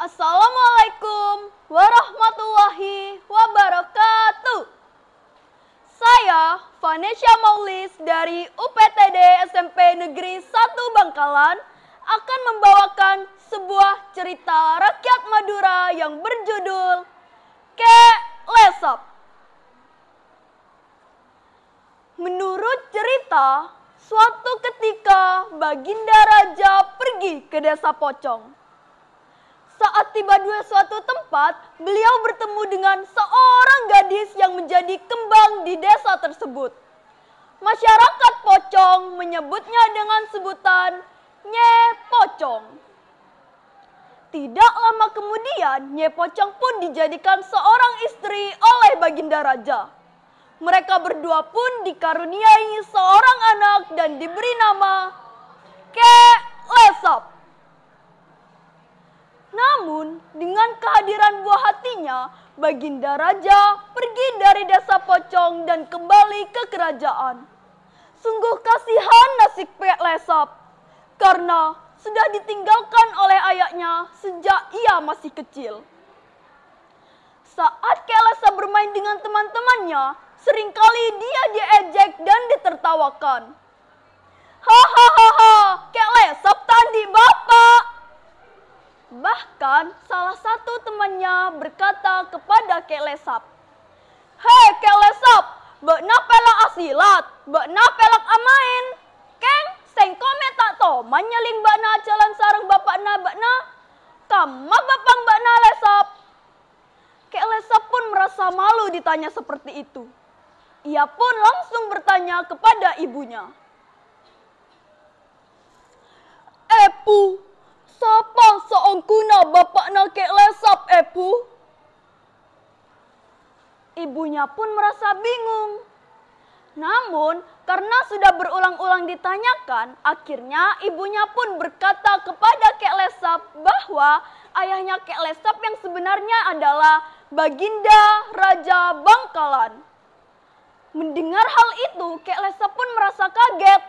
Assalamualaikum warahmatullahi wabarakatuh. Saya Vanessa Maulis dari UPTD SMP Negeri 1 Bangkalan akan membawakan sebuah cerita rakyat Madura yang berjudul Ke Lesop. Menurut cerita, suatu ketika Baginda Raja pergi ke desa Pocong saat tiba di suatu tempat, beliau bertemu dengan seorang gadis yang menjadi kembang di desa tersebut. Masyarakat Pocong menyebutnya dengan sebutan Nye Pocong. Tidak lama kemudian, Nye Pocong pun dijadikan seorang istri oleh Baginda Raja. Mereka berdua pun dikaruniai seorang anak dan diberi nama Ke Lesap. Namun, dengan kehadiran buah hatinya, Baginda Raja pergi dari desa Pocong dan kembali ke kerajaan. Sungguh kasihan nasib Pek Lesap, karena sudah ditinggalkan oleh ayahnya sejak ia masih kecil. Saat Kelesa bermain dengan teman-temannya, seringkali dia diejek dan ditertawakan. Hahaha, Kelesa tadi bapak. Bahkan salah satu temannya berkata kepada Kek Lesap, Hei Kelesap, bakna pelak asilat, bakna pelak amain. Keng, seng kome tak to, manyeling bakna jalan sarang na bakna. Kama bapang bakna lesap. Kek Lesap pun merasa malu ditanya seperti itu. Ia pun langsung bertanya kepada ibunya. Epu, siapa seorang kuna bapak nakik lesap, Epu. Ibunya pun merasa bingung. Namun, karena sudah berulang-ulang ditanyakan, akhirnya ibunya pun berkata kepada Kek Lesap bahwa ayahnya Kek Lesap yang sebenarnya adalah Baginda Raja Bangkalan. Mendengar hal itu, Kek Lesap pun merasa kaget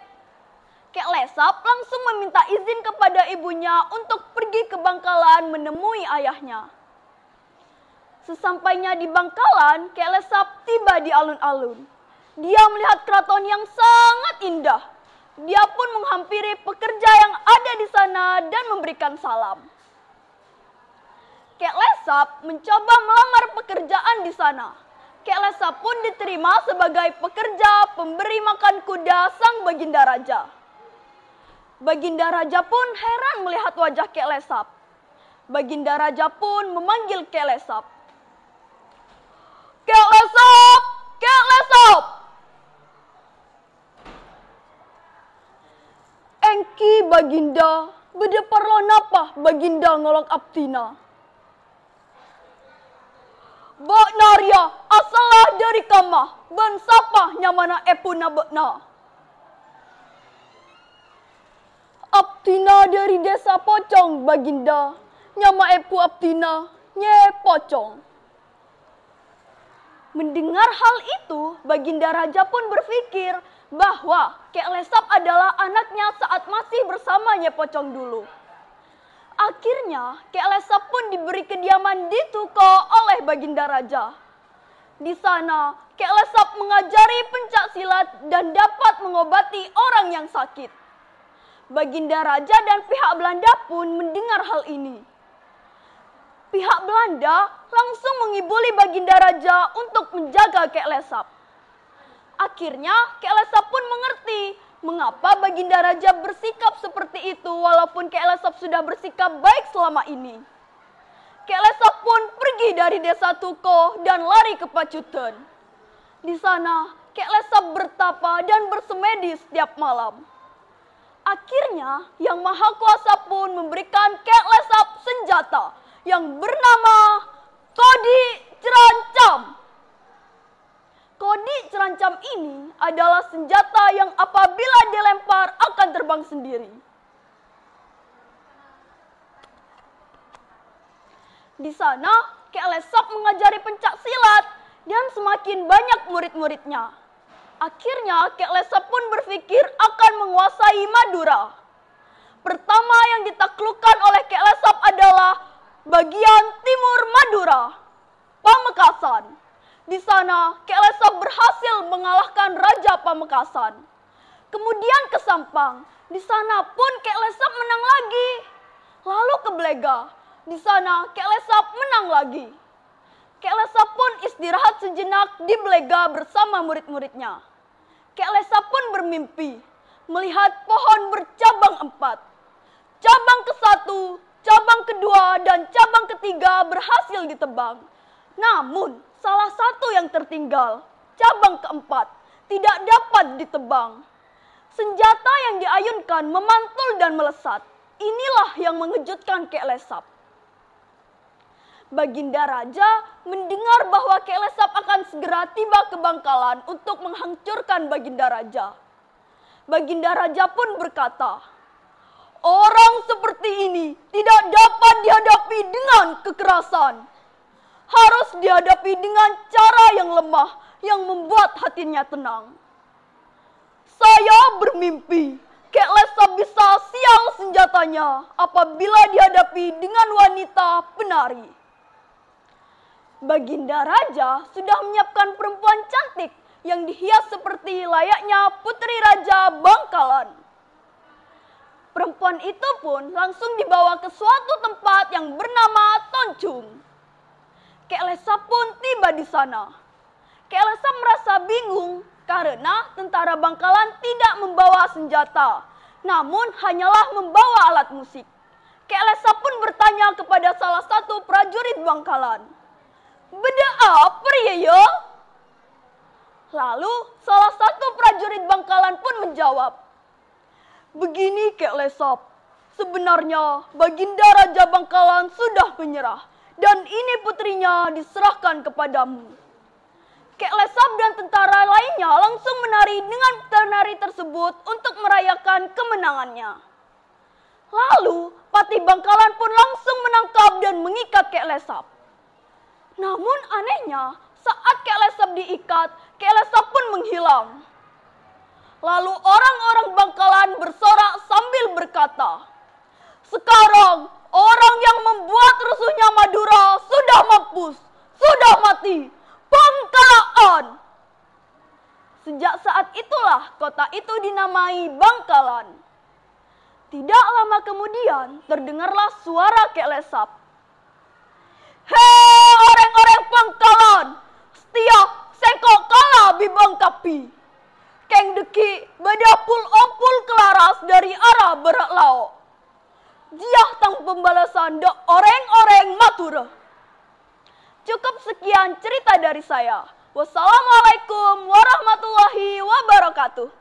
Kek Lesap langsung meminta izin kepada ibunya untuk pergi ke Bangkalan menemui ayahnya. Sesampainya di Bangkalan, Kek Lesap tiba di alun-alun. Dia melihat keraton yang sangat indah. Dia pun menghampiri pekerja yang ada di sana dan memberikan salam. Kek Lesap mencoba melamar pekerjaan di sana. Kek Lesap pun diterima sebagai pekerja pemberi makan kuda sang baginda raja. Baginda Raja pun heran melihat wajah Kek Lesap. Baginda Raja pun memanggil Kek Lesap. Kek Lesap! Kek Lesap! Engki Baginda, berdeparlah napa Baginda ngolong Aptina. Bok Naria, asalah dari kamah, bansapah nyamana epuna bekna. Tina dari desa Pocong, Baginda. Nyama epu Abtina, nye Pocong. Mendengar hal itu, Baginda Raja pun berpikir bahwa Kek Lesap adalah anaknya saat masih bersama Nye Pocong dulu. Akhirnya, Kek Lesap pun diberi kediaman di Tuko oleh Baginda Raja. Di sana, Kek Lesap mengajari pencak silat dan dapat mengobati orang yang sakit. Baginda Raja dan pihak Belanda pun mendengar hal ini. Pihak Belanda langsung mengibuli Baginda Raja untuk menjaga Kek Lesap. Akhirnya Kek Lesap pun mengerti mengapa Baginda Raja bersikap seperti itu walaupun Kek Lesap sudah bersikap baik selama ini. Kek Lesap pun pergi dari desa Tuko dan lari ke Pacutan. Di sana, Kek Lesap bertapa dan bersemedi setiap malam. Akhirnya, Yang Maha Kuasa pun memberikan Kelesap senjata yang bernama Kodi Cerancam. Kodi Cerancam ini adalah senjata yang apabila dilempar akan terbang sendiri. Di sana, Kelesap mengajari pencak silat dan semakin banyak murid-muridnya. Akhirnya Kek Lesa pun berpikir akan menguasai Madura. Pertama yang ditaklukkan oleh Kek Kelesap adalah bagian timur Madura, Pamekasan. Di sana Kek Kelesap berhasil mengalahkan Raja Pamekasan. Kemudian ke Sampang, di sana pun Kek Kelesap menang lagi. Lalu ke Blega, di sana Kek Kelesap menang lagi. Kek Kelesap pun istirahat sejenak di Blega bersama murid-muridnya. Lesa pun bermimpi melihat pohon bercabang empat. Cabang ke satu, cabang kedua, dan cabang ketiga berhasil ditebang. Namun, salah satu yang tertinggal, cabang keempat, tidak dapat ditebang. Senjata yang diayunkan memantul dan melesat. Inilah yang mengejutkan Kek Lesap. Baginda Raja mendengar bahwa Kelesap akan segera tiba ke Bangkalan untuk menghancurkan Baginda Raja. Baginda Raja pun berkata, Orang seperti ini tidak dapat dihadapi dengan kekerasan. Harus dihadapi dengan cara yang lemah yang membuat hatinya tenang. Saya bermimpi Lesa bisa siang senjatanya apabila dihadapi dengan wanita penari. Baginda Raja sudah menyiapkan perempuan cantik yang dihias seperti layaknya putri Raja Bangkalan. Perempuan itu pun langsung dibawa ke suatu tempat yang bernama Toncung. Kelesa pun tiba di sana. Kelesa merasa bingung karena tentara Bangkalan tidak membawa senjata, namun hanyalah membawa alat musik. Kelesa pun bertanya kepada salah satu prajurit Bangkalan. Beda apa ya yo? Lalu salah satu prajurit bangkalan pun menjawab, Begini kek lesop, sebenarnya Baginda Raja Bangkalan sudah menyerah dan ini putrinya diserahkan kepadamu. Kek lesop dan tentara lainnya langsung menari dengan penari tersebut untuk merayakan kemenangannya. Lalu, Patih Bangkalan pun langsung menangkap dan mengikat Kek Lesap. Namun anehnya, saat kelesep diikat, kelesep pun menghilang. Lalu orang-orang bangkalan bersorak sambil berkata, Sekarang orang yang membuat rusuhnya Madura sudah mampus, sudah mati, bangkalan. Sejak saat itulah kota itu dinamai Bangkalan. Tidak lama kemudian terdengarlah suara kelesap ang talon. Setia kalah kala kapi Keng deki badapul opul kelaras dari arah berak lao Dia tang pembalasan dok orang-orang matura. Cukup sekian cerita dari saya. Wassalamualaikum warahmatullahi wabarakatuh.